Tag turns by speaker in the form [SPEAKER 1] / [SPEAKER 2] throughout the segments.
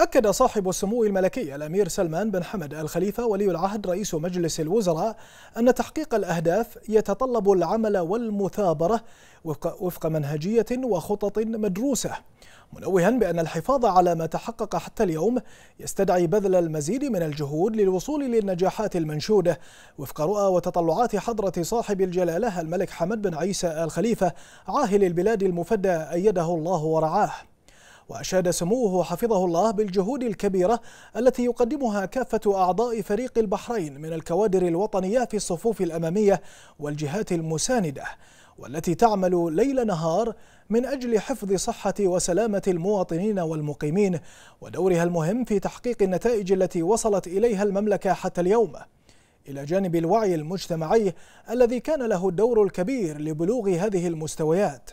[SPEAKER 1] أكد صاحب السمو الملكي الأمير سلمان بن حمد الخليفة ولي العهد رئيس مجلس الوزراء أن تحقيق الأهداف يتطلب العمل والمثابرة وفق, منهجية وخطط مدروسة منوها بأن الحفاظ على ما تحقق حتى اليوم يستدعي بذل المزيد من الجهود للوصول للنجاحات المنشودة وفق رؤى وتطلعات حضرة صاحب الجلالة الملك حمد بن عيسى الخليفة عاهل البلاد المفدى أيده الله ورعاه وأشاد سموه حفظه الله بالجهود الكبيرة التي يقدمها كافة أعضاء فريق البحرين من الكوادر الوطنية في الصفوف الأمامية والجهات المساندة والتي تعمل ليل نهار من أجل حفظ صحة وسلامة المواطنين والمقيمين ودورها المهم في تحقيق النتائج التي وصلت إليها المملكة حتى اليوم إلى جانب الوعي المجتمعي الذي كان له الدور الكبير لبلوغ هذه المستويات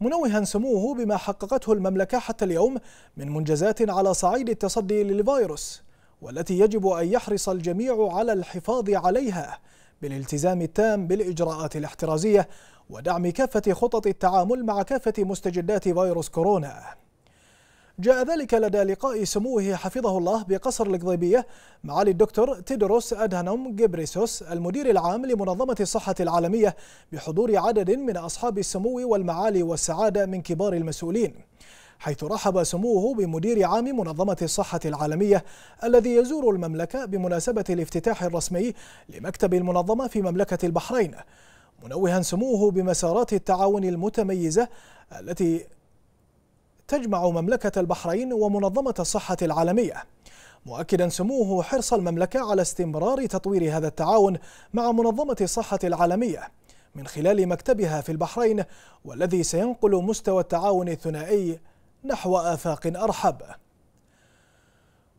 [SPEAKER 1] منوها سموه بما حققته المملكة حتى اليوم من منجزات على صعيد التصدي للفيروس والتي يجب أن يحرص الجميع على الحفاظ عليها بالالتزام التام بالإجراءات الاحترازية ودعم كافة خطط التعامل مع كافة مستجدات فيروس كورونا جاء ذلك لدى لقاء سموه حفظه الله بقصر القضيبية معالي الدكتور تيدروس أدهنوم جبريسوس المدير العام لمنظمة الصحة العالمية بحضور عدد من أصحاب السمو والمعالي والسعادة من كبار المسؤولين حيث رحب سموه بمدير عام منظمة الصحة العالمية الذي يزور المملكة بمناسبة الافتتاح الرسمي لمكتب المنظمة في مملكة البحرين منوها سموه بمسارات التعاون المتميزة التي تجمع مملكة البحرين ومنظمة الصحة العالمية مؤكدا سموه حرص المملكة على استمرار تطوير هذا التعاون مع منظمة الصحة العالمية من خلال مكتبها في البحرين والذي سينقل مستوى التعاون الثنائي نحو آفاق أرحب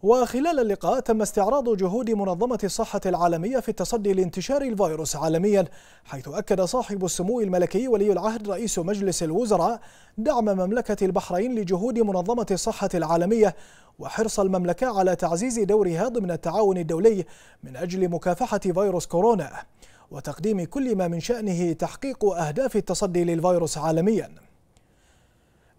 [SPEAKER 1] وخلال اللقاء تم استعراض جهود منظمة الصحة العالمية في التصدي لانتشار الفيروس عالميا حيث أكد صاحب السمو الملكي ولي العهد رئيس مجلس الوزراء دعم مملكة البحرين لجهود منظمة الصحة العالمية وحرص المملكة على تعزيز دورها ضمن التعاون الدولي من أجل مكافحة فيروس كورونا وتقديم كل ما من شأنه تحقيق أهداف التصدي للفيروس عالمياً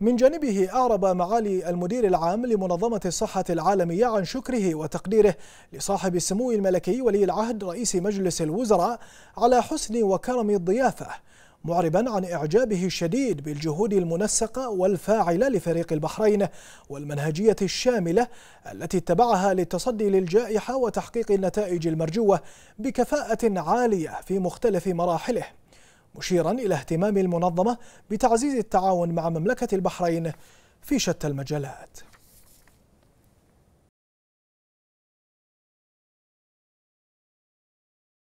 [SPEAKER 1] من جانبه أعرب معالي المدير العام لمنظمة الصحة العالمية عن شكره وتقديره لصاحب السمو الملكي ولي العهد رئيس مجلس الوزراء على حسن وكرم الضيافة معربا عن إعجابه الشديد بالجهود المنسقة والفاعلة لفريق البحرين والمنهجية الشاملة التي اتبعها للتصدي للجائحة وتحقيق النتائج المرجوة بكفاءة عالية في مختلف مراحله مشيرا إلى اهتمام المنظمة بتعزيز التعاون مع مملكة البحرين في شتى المجالات